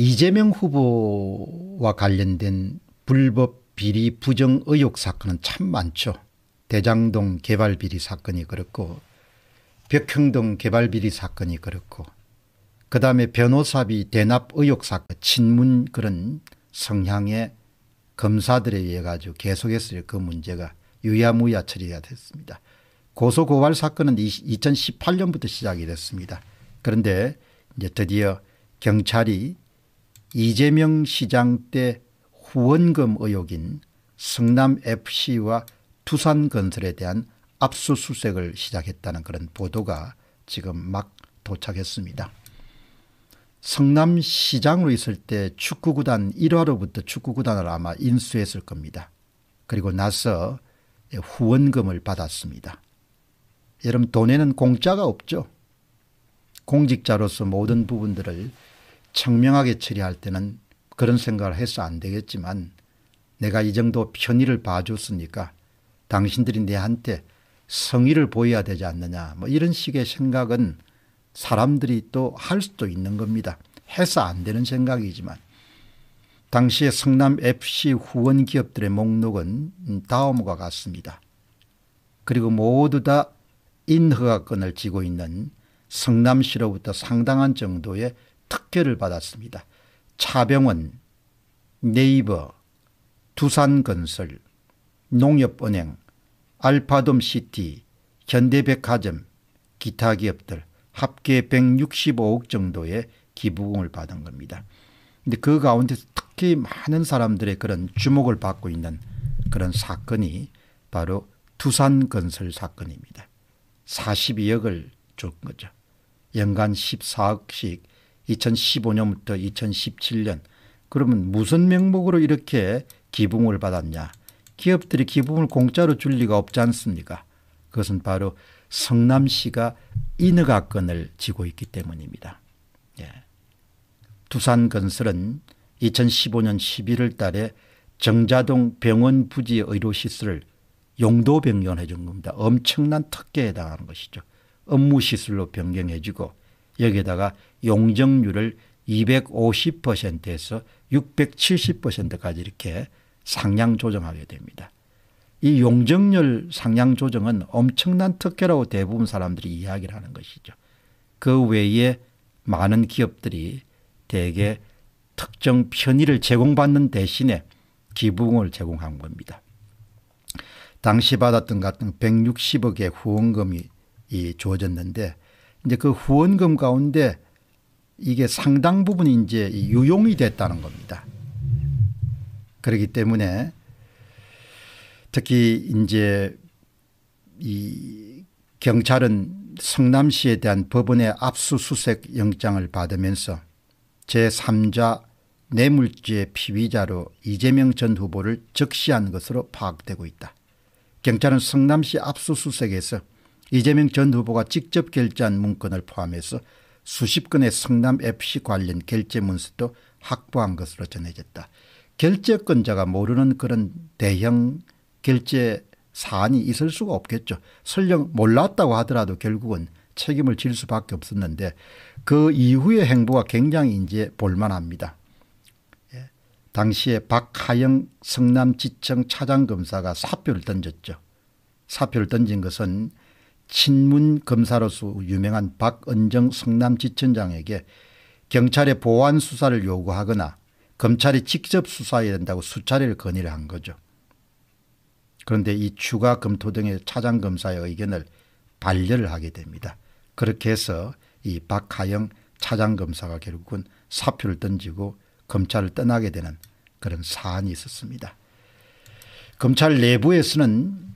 이재명 후보와 관련된 불법 비리 부정 의혹 사건은 참 많죠. 대장동 개발 비리 사건이 그렇고 벽형동 개발 비리 사건이 그렇고 그 다음에 변호사비 대납 의혹 사건 친문 그런 성향의 검사들에 의해 가지고 계속해서 그 문제가 유야무야 처리가 됐습니다. 고소고발 사건은 2018년부터 시작이 됐습니다. 그런데 이제 드디어 경찰이 이재명 시장 때 후원금 의혹인 성남FC와 두산건설에 대한 압수수색을 시작했다는 그런 보도가 지금 막 도착했습니다. 성남시장으로 있을 때 축구구단 1화로부터 축구구단을 아마 인수했을 겁니다. 그리고 나서 후원금을 받았습니다. 여러분 돈에는 공짜가 없죠. 공직자로서 모든 부분들을 청명하게 처리할 때는 그런 생각을 해서 안 되겠지만 내가 이 정도 편의를 봐줬으니까 당신들이 내한테 성의를 보여야 되지 않느냐 뭐 이런 식의 생각은 사람들이 또 할 수도 있는 겁니다. 해서 안 되는 생각이지만 당시에 성남 FC 후원 기업들의 목록은 다음과 같습니다. 그리고 모두 다 인허가권을 지고 있는 성남시로부터 상당한 정도의 특혜를 받았습니다. 차병원, 네이버, 두산건설, 농협은행, 알파돔시티, 현대백화점, 기타 기업들 합계 165억 정도의 기부금을 받은 겁니다. 근데 그 가운데서 특히 많은 사람들의 그런 주목을 받고 있는 그런 사건이 바로 두산건설 사건입니다. 42억을 준 거죠. 연간 14억씩 2015년부터 2017년 그러면 무슨 명목으로 이렇게 기부금을 받았냐. 기업들이 기부금을 공짜로 줄 리가 없지 않습니까? 그것은 바로 성남시가 인허가권을 지고 있기 때문입니다. 예. 두산건설은 2015년 11월 달에 정자동 병원 부지 의료시설을 용도 변경해 준 겁니다. 엄청난 특혜에 당하는 것이죠. 업무시설로 변경해 주고 여기에다가 용적률을 250%에서 670%까지 이렇게 상향 조정하게 됩니다. 이 용적률 상향 조정은 엄청난 특혜라고 대부분 사람들이 이야기를 하는 것이죠. 그 외에 많은 기업들이 대개 특정 편의를 제공받는 대신에 기부금을 제공한 겁니다. 당시 받았던 같은 160억의 후원금이 조졌는데 이제 그 후원금 가운데 이게 상당 부분이 이제 유용이 됐다는 겁니다. 그렇기 때문에 특히 이제 이 경찰은 성남시에 대한 법원의 압수수색 영장을 받으면서 제3자 뇌물죄 피의자로 이재명 전 후보를 적시한 것으로 파악되고 있다. 경찰은 성남시 압수수색에서 이재명 전 후보가 직접 결제한 문건을 포함해서 수십 건의 성남 FC 관련 결제 문서도 확보한 것으로 전해졌다. 결제권자가 모르는 그런 대형 결제 사안이 있을 수가 없겠죠. 설령 몰랐다고 하더라도 결국은 책임을 질 수밖에 없었는데 그 이후의 행보가 굉장히 이제 볼만합니다. 예. 당시에 박하영 성남지청 차장검사가 사표를 던졌죠. 사표를 던진 것은 친문 검사로서 유명한 박은정 성남지천장에게 경찰의 보완 수사를 요구하거나 검찰이 직접 수사해야 된다고 수차례를 건의를 한 거죠. 그런데 이 추가 검토 등의 차장검사의 의견을 반려를 하게 됩니다. 그렇게 해서 이 박하영 차장검사가 결국은 사표를 던지고 검찰을 떠나게 되는 그런 사안이 있었습니다. 검찰 내부에서는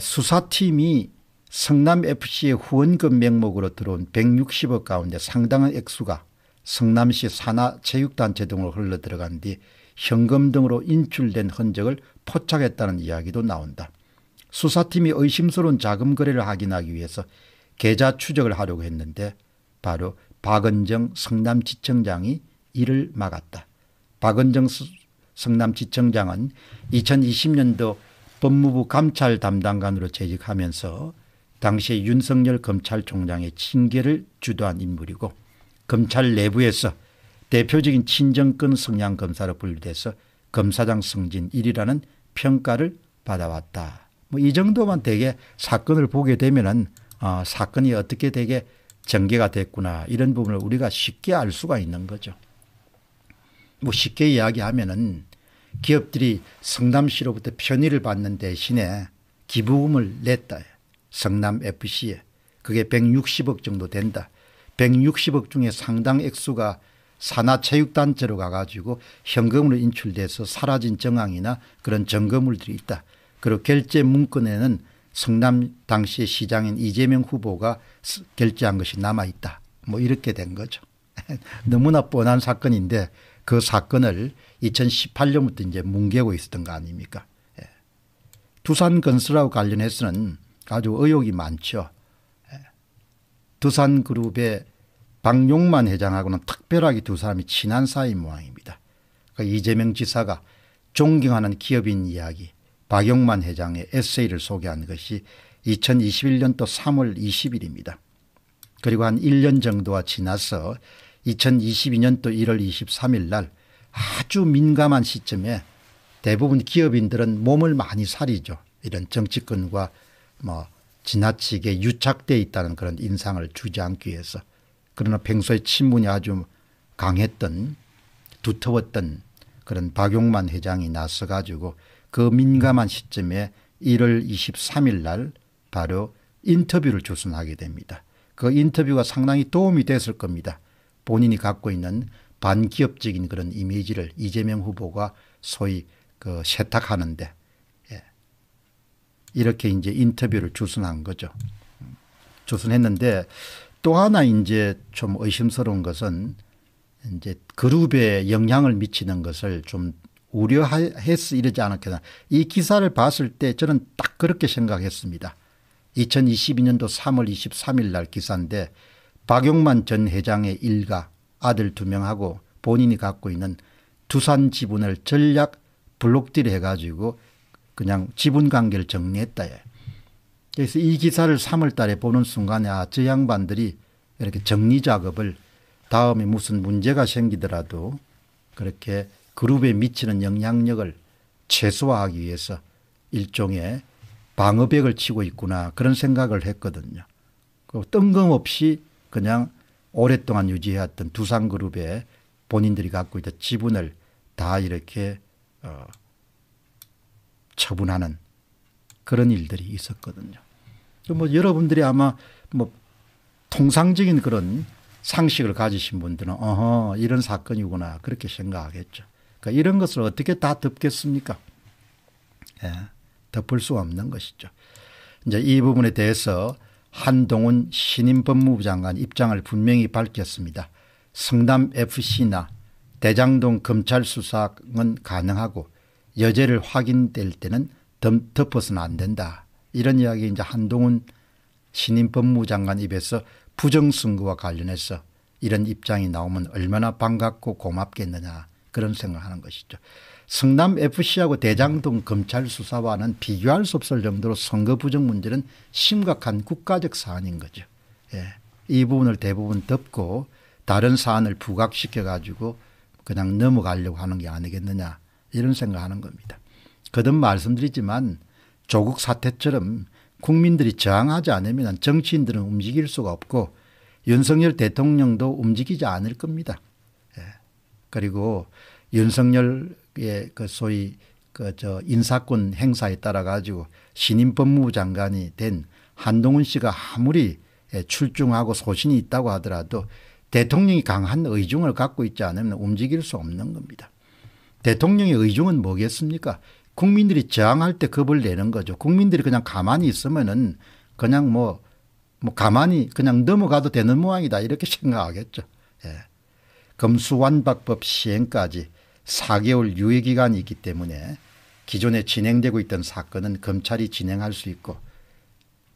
수사팀이 성남FC의 후원금 명목으로 들어온 160억 가운데 상당한 액수가 성남시 산하체육단체 등으로 흘러들어간 뒤 현금 등으로 인출된 흔적을 포착했다는 이야기도 나온다. 수사팀이 의심스러운 자금 거래를 확인하기 위해서 계좌 추적을 하려고 했는데 바로 박은정 성남지청장이 이를 막았다. 박은정 성남지청장은 2020년도 법무부 감찰 담당관으로 재직하면서 당시 윤석열 검찰총장의 징계를 주도한 인물이고 검찰 내부에서 대표적인 친정권 성향 검사로 분류돼서 검사장 승진 1위라는 평가를 받아왔다. 뭐 이 정도만 되게 사건을 보게 되면은 어, 사건이 어떻게 되게 전개가 됐구나 이런 부분을 우리가 쉽게 알 수가 있는 거죠. 뭐 쉽게 이야기하면은 기업들이 성남시로부터 편의를 받는 대신에 기부금을 냈다. 성남FC에 그게 160억 정도 된다. 160억 중에 상당 액수가 산하체육단체로 가가지고 현금으로 인출돼서 사라진 정황이나 그런 정거물들이 있다. 그리고 결제 문건에는 성남 당시 시장인 이재명 후보가 결제한 것이 남아있다. 뭐 이렇게 된 거죠. 너무나 뻔한 사건인데 그 사건을 2018년부터 이제 뭉개고 있었던 거 아닙니까. 예. 두산건설하고 관련해서는 아주 의혹이 많죠. 두산그룹의 박용만 회장하고는 특별하게 두 사람이 친한 사이 모양입니다. 그 이재명 지사가 존경하는 기업인 이야기 박용만 회장의 에세이를 소개한 것이 2021년도 3월 20일입니다. 그리고 한 1년 정도가 지나서 2022년도 1월 23일 날 아주 민감한 시점에 대부분 기업인들은 몸을 많이 사리죠. 이런 정치권과 뭐 지나치게 유착돼 있다는 그런 인상을 주지 않기 위해서 그러나 평소에 친분이 아주 강했던 두터웠던 그런 박용만 회장이 나서 가지고 그 민감한 시점에 1월 23일 날 바로 인터뷰를 조선하게 됩니다. 그 인터뷰가 상당히 도움이 됐을 겁니다. 본인이 갖고 있는 반기업적인 그런 이미지를 이재명 후보가 소위 그 세탁하는데 이렇게 이제 인터뷰를 주선한 거죠. 주선했는데 또 하나 이제 좀 의심스러운 것은 이제 그룹에 영향을 미치는 것을 좀 우려했어 이러지 않았겠나. 이 기사를 봤을 때 저는 딱 그렇게 생각했습니다. 2022년도 3월 23일 날 기사인데 박용만 전 회장의 일가 아들 두 명하고 본인이 갖고 있는 두산 지분을 전략 블록딜 해가지고 그냥 지분 관계를 정리했다. 그래서 이 기사를 3월 달에 보는 순간에 아, 저 양반들이 이렇게 정리 작업을 다음에 무슨 문제가 생기더라도 그렇게 그룹에 미치는 영향력을 최소화하기 위해서 일종의 방어벽을 치고 있구나 그런 생각을 했거든요. 그 뜬금없이 그냥 오랫동안 유지해왔던 두산그룹의 본인들이 갖고 있던 지분을 다 이렇게 어 처분하는 그런 일들이 있었거든요. 뭐 여러분들이 아마 뭐 통상적인 그런 상식을 가지신 분들은 어허 이런 사건이구나 그렇게 생각하겠죠. 그러니까 이런 것을 어떻게 다 덮겠습니까? 예, 덮을 수 없는 것이죠. 이제 이 부분에 대해서 한동훈 신임 법무부 장관 입장을 분명히 밝혔습니다. 성남 FC나 대장동 검찰 수사는 가능하고 여죄를 확인될 때는 덮어서는 안 된다. 이런 이야기 이제 한동훈 신임 법무장관 입에서 부정선거와 관련해서 이런 입장이 나오면 얼마나 반갑고 고맙겠느냐 그런 생각하는 을 것이죠. 성남 FC하고 대장동 검찰 수사와는 비교할 수 없을 정도로 선거 부정 문제는 심각한 국가적 사안인 거죠. 예. 이 부분을 대부분 덮고 다른 사안을 부각시켜 가지고 그냥 넘어가려고 하는 게 아니겠느냐 이런 생각하는 겁니다. 거듭 말씀드리지만 조국 사태처럼 국민들이 저항하지 않으면 정치인들은 움직일 수가 없고 윤석열 대통령도 움직이지 않을 겁니다. 예. 그리고 윤석열의 그 소위 그저 인사권 행사에 따라 가지고 신임 법무부 장관이 된 한동훈 씨가 아무리 예, 출중하고 소신이 있다고 하더라도 대통령이 강한 의중을 갖고 있지 않으면 움직일 수 없는 겁니다. 대통령의 의중은 뭐겠습니까? 국민들이 저항할 때 겁을 내는 거죠. 국민들이 그냥 가만히 있으면은 그냥 뭐, 뭐 가만히 그냥 넘어가도 되는 모양이다 이렇게 생각하겠죠. 예. 검수완박법 시행까지 4개월 유예기간이 있기 때문에 기존에 진행되고 있던 사건은 검찰이 진행할 수 있고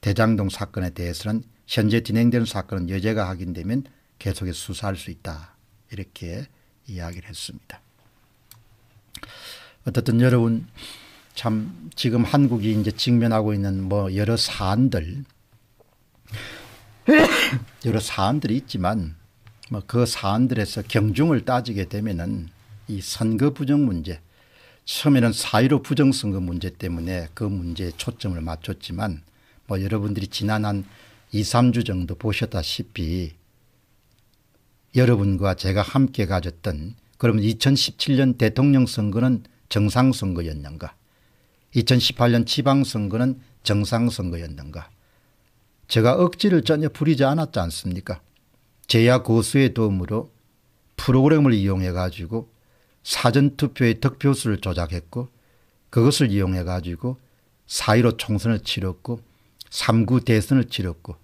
대장동 사건에 대해서는 현재 진행되는 사건은 여죄가 확인되면 계속해서 수사할 수 있다 이렇게 이야기를 했습니다. 어떻든 여러분 참 지금 한국이 이제 직면하고 있는 뭐 여러 사안들 여러 사안들이 있지만 뭐 그 사안들에서 경중을 따지게 되면은 이 선거 부정 문제 처음에는 사1로 부정선거 문제 때문에 그 문제에 초점을 맞췄지만 뭐 여러분들이 지난 한 2, 3주 정도 보셨다시피 여러분과 제가 함께 가졌던 그러면 2017년 대통령 선거는 정상 선거였는가? 2018년 지방 선거는 정상 선거였는가? 제가 억지를 전혀 부리지 않았지 않습니까? 제야 고수의 도움으로 프로그램을 이용해 가지고 사전투표의 득표수를 조작했고 그것을 이용해 가지고 4.15 총선을 치렀고 3구 대선을 치렀고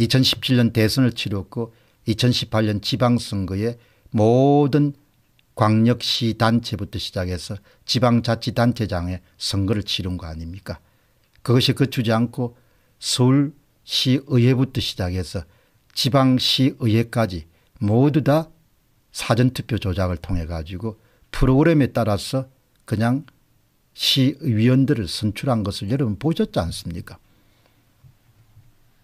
2017년 대선을 치렀고 2018년 지방선거에 모든 광역시 단체부터 시작해서 지방자치단체장에 선거를 치른 거 아닙니까? 그것이 그치지 않고 서울시 의회부터 시작해서 지방시 의회까지 모두 다 사전투표 조작을 통해 가지고 프로그램에 따라서 그냥 시의원들을 선출한 것을 여러분 보셨지 않습니까?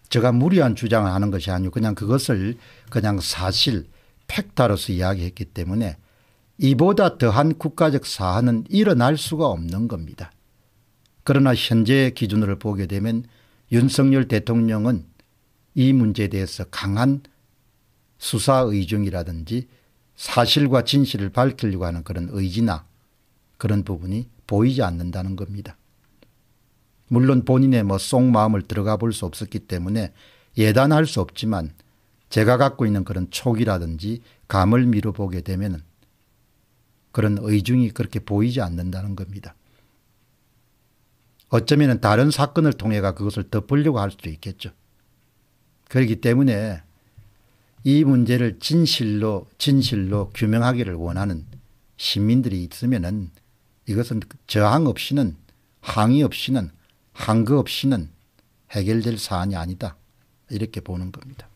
제가 무리한 주장을 하는 것이 아니고 그냥 그것을 그냥 사실 팩타로서 이야기했기 때문에 이보다 더한 국가적 사안은 일어날 수가 없는 겁니다. 그러나 현재의 기준으로 보게 되면 윤석열 대통령은 이 문제에 대해서 강한 수사 의중이라든지 사실과 진실을 밝히려고 하는 그런 의지나 그런 부분이 보이지 않는다는 겁니다. 물론 본인의 뭐 속마음을 들어가 볼 수 없었기 때문에 예단할 수 없지만 제가 갖고 있는 그런 촉이라든지 감을 미뤄보게 되면 그런 의중이 그렇게 보이지 않는다는 겁니다. 어쩌면 다른 사건을 통해가 그것을 덮으려고 할 수도 있겠죠. 그렇기 때문에 이 문제를 진실로 진실로 규명하기를 원하는 시민들이 있으면은 이것은 저항 없이는 항의 없이는 항거 없이는 해결될 사안이 아니다 이렇게 보는 겁니다.